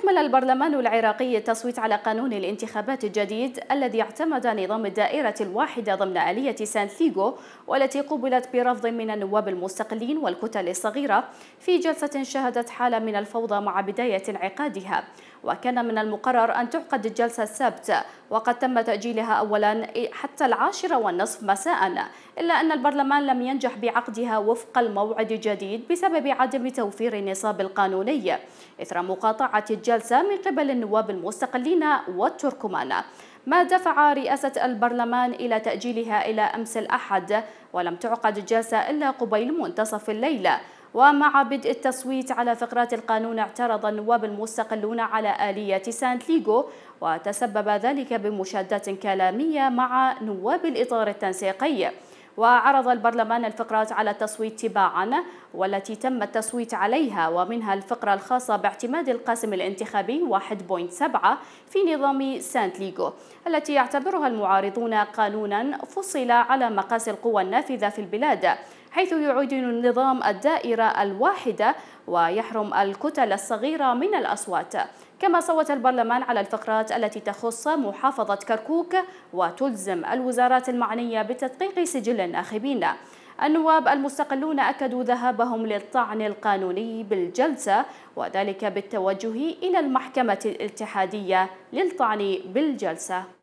أكمل البرلمان العراقي التصويت على قانون الانتخابات الجديد الذي اعتمد نظام الدائرة الواحدة ضمن آلية ليغو والتي قبلت برفض من النواب المستقلين والكتل الصغيرة في جلسة شهدت حالة من الفوضى مع بداية انعقادها وكان من المقرر أن تعقد الجلسة السبت وقد تم تأجيلها أولا حتى العاشرة والنصف مساء إلا أن البرلمان لم ينجح بعقدها وفق الموعد الجديد بسبب عدم توفير النصاب القانوني إثر مقاطعة الجلسة جلسة من قبل النواب المستقلين والتركمان ما دفع رئاسة البرلمان إلى تأجيلها إلى أمس الأحد ولم تعقد الجلسة إلا قبيل منتصف الليلة ومع بدء التصويت على فقرات القانون اعترض النواب المستقلون على آلية سانت ليغو وتسبب ذلك بمشادات كلامية مع نواب الإطار التنسيقي وعرض البرلمان الفقرات على التصويت تباعا والتي تم التصويت عليها ومنها الفقرة الخاصة باعتماد القاسم الانتخابي 1.7 في نظام سانت ليغو التي يعتبرها المعارضون قانونا فصل على مقاس القوى النافذة في البلاد حيث يعيد النظام الدائرة الواحدة ويحرم الكتل الصغيرة من الأصوات كما صوت البرلمان على الفقرات التي تخص محافظة كركوك وتلزم الوزارات المعنية بتدقيق سجل الناخبين النواب المستقلون أكدوا ذهابهم للطعن القانوني بالجلسة وذلك بالتوجه إلى المحكمة الاتحادية للطعن بالجلسة